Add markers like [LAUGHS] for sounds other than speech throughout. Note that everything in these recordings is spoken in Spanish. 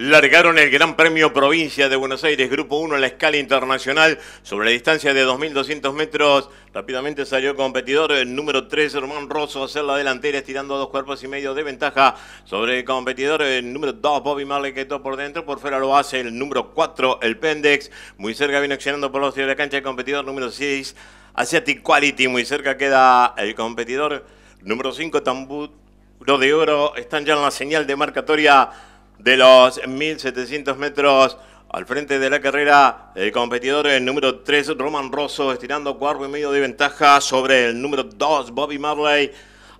Largaron el Gran Premio Provincia de Buenos Aires, Grupo 1 en la escala internacional, sobre la distancia de 2.200 metros. Rápidamente salió competidor el número 3, Román Rosso, a hacer la delantera, estirando dos cuerpos y medio de ventaja sobre el competidor el número 2, Bobby Marley, que todo por dentro, por fuera lo hace el número 4, el Pendex. Muy cerca viene accionando por los de la cancha el competidor número 6, Asiatic Quality. Muy cerca queda el competidor número 5, Tamburo de Oro. Están ya en la señal de marcatoria de los 1.700 metros. Al frente de la carrera, el competidor número 3, Roman Rosso, estirando cuarto y medio de ventaja sobre el número 2, Bobby Marley.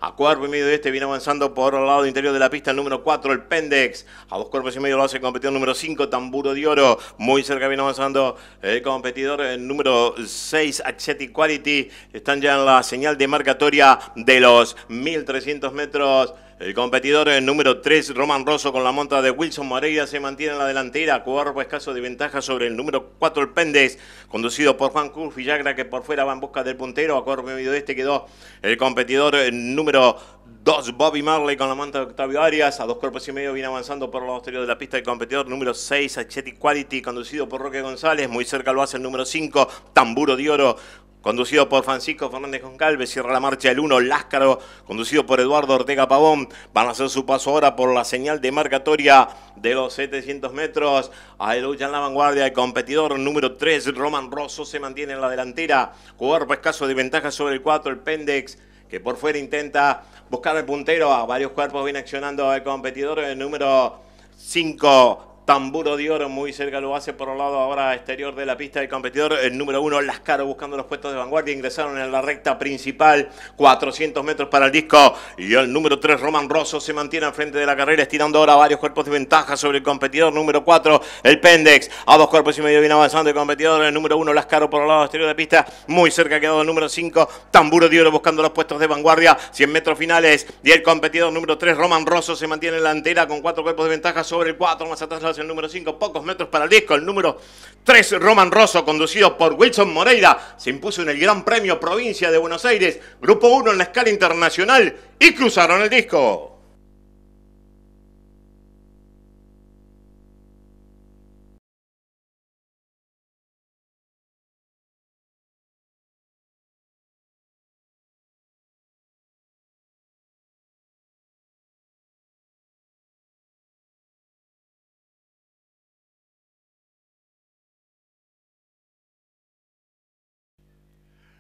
A cuarto y medio de este viene avanzando por el lado interior de la pista el número 4, el Pendex. A dos cuerpos y medio lo hace el competidor número 5, Tamburo de Oro. Muy cerca viene avanzando el competidor número 6, Axetic Quality. Están ya en la señal de marcatoria de los 1300 metros. El competidor número 3, Roman Rosso, con la monta de Wilson Moreira, se mantiene en la delantera. Cuerpo escaso de ventaja sobre el número 4, el Pendes, conducido por Juan Cruz Villagra, que por fuera va en busca del puntero. A cuervo medio este quedó el competidor eh, número 2, Bobby Marley, con la monta de Octavio Arias. A dos cuerpos y medio viene avanzando por la posterior de la pista el competidor número 6, Achetti Quality, conducido por Roque González. Muy cerca lo hace el número 5, Tamburo de Oro, conducido por Francisco Fernández Goncalves, cierra la marcha el 1, Láscaro, conducido por Eduardo Ortega Pavón, van a hacer su paso ahora por la señal de marcatoria de los 700 metros, ahí lucha en la vanguardia el competidor número 3, Roman Rosso se mantiene en la delantera, cuerpo escaso de ventaja sobre el 4, el Pendex, que por fuera intenta buscar el puntero, a varios cuerpos viene accionando el competidor, el número 5, Tamburo de Oro muy cerca lo hace por el lado ahora exterior de la pista del competidor el número uno Lascaro buscando los puestos de vanguardia ingresaron en la recta principal 400 metros para el disco y el número tres Roman Rosso se mantiene al frente de la carrera estirando ahora varios cuerpos de ventaja sobre el competidor número 4 el Pendex a dos cuerpos y medio viene avanzando el competidor el número uno Lascaro por el lado exterior de la pista muy cerca ha quedado el número cinco Tamburo de Oro buscando los puestos de vanguardia 100 metros finales y el competidor número 3 Roman Rosso se mantiene en la entera con cuatro cuerpos de ventaja sobre el cuatro más atrás el número 5, pocos metros para el disco, el número 3, Roman Rosso, conducido por Wilson Moreira, se impuso en el Gran Premio Provincia de Buenos Aires, Grupo 1 en la escala internacional y cruzaron el disco.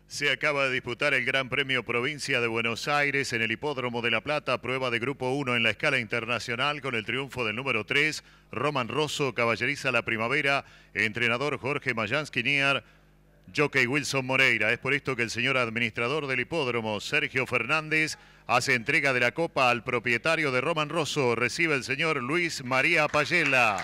Se acaba de disputar el Gran Premio Provincia de Buenos Aires en el Hipódromo de La Plata, prueba de Grupo 1 en la escala internacional con el triunfo del número 3, Roman Rosso, caballeriza la primavera, entrenador Jorge Mayansky Nier, jockey Wilson Moreira. Es por esto que el señor administrador del hipódromo, Sergio Fernández, hace entrega de la copa al propietario de Roman Rosso, recibe el señor Luis María Payela.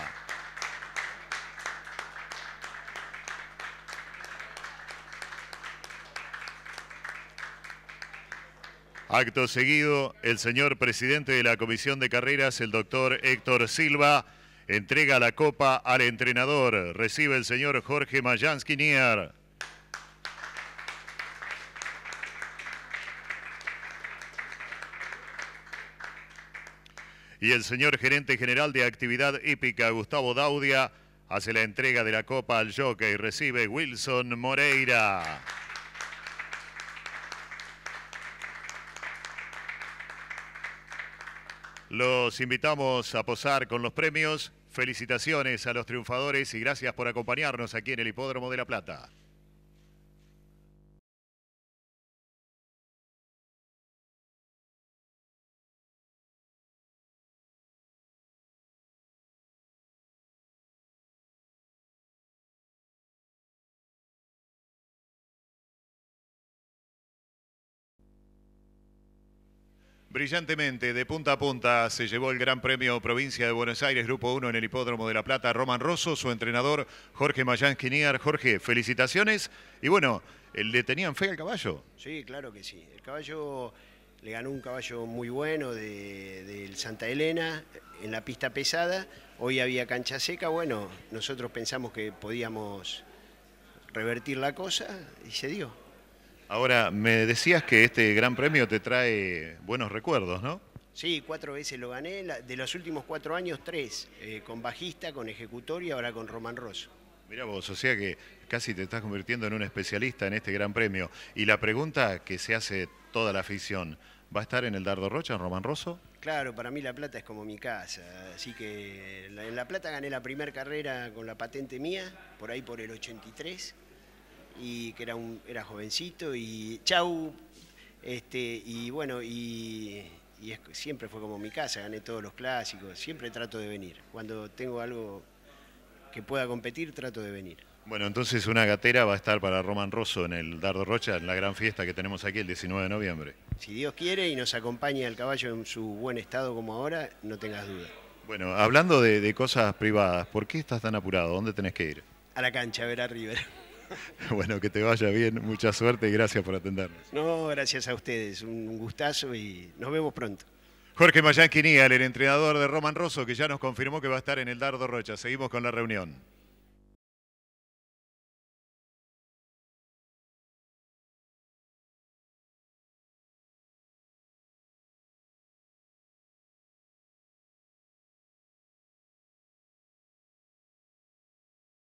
Acto seguido, el señor presidente de la Comisión de Carreras, el doctor Héctor Silva, entrega la copa al entrenador. Recibe el señor Jorge Mayansky Nier. Y el señor gerente general de actividad hípica, Gustavo Daudia, hace la entrega de la copa al jockey. Recibe Wilson Moreira. Los invitamos a posar con los premios. Felicitaciones a los triunfadores y gracias por acompañarnos aquí en el Hipódromo de La Plata. Brillantemente, de punta a punta, se llevó el Gran Premio Provincia de Buenos Aires, Grupo 1 en el Hipódromo de la Plata, Roman Rosso, su entrenador Jorge Mayán Quiniar. Jorge, felicitaciones. Y bueno, ¿le tenían fe al caballo? Sí, claro que sí. El caballo le ganó un caballo muy bueno del Santa Elena en la pista pesada. Hoy había cancha seca. Bueno, nosotros pensamos que podíamos revertir la cosa y se dio. Ahora, me decías que este gran premio te trae buenos recuerdos, ¿no? Sí, cuatro veces lo gané. De los últimos cuatro años, tres. Eh, con bajista, con ejecutor y ahora con Román Rosso. Mira vos, o sea que casi te estás convirtiendo en un especialista en este gran premio. Y la pregunta que se hace toda la afición, ¿va a estar en el Dardo Rocha, en Román Rosso? Claro, para mí La Plata es como mi casa. Así que en La Plata gané la primera carrera con la patente mía, por ahí por el 83 y que era, un, era jovencito y chau, este, y bueno, y, siempre fue como mi casa, gané todos los clásicos, siempre trato de venir. Cuando tengo algo que pueda competir, trato de venir. Bueno, entonces una gatera va a estar para Roman Rosso en el Dardo Rocha, en la gran fiesta que tenemos aquí el 19 de noviembre. Si Dios quiere y nos acompaña el caballo en su buen estado como ahora, no tengas duda. Bueno, hablando de, de cosas privadas, ¿por qué estás tan apurado? ¿Dónde tenés que ir? A la cancha, a ver a River. [LAUGHS] Bueno, que te vaya bien, mucha suerte y gracias por atendernos. No, gracias a ustedes, un gustazo y nos vemos pronto. Jorge Mayanquinial, el entrenador de Roman Rosso, que ya nos confirmó que va a estar en el Dardo Rocha. Seguimos con la reunión.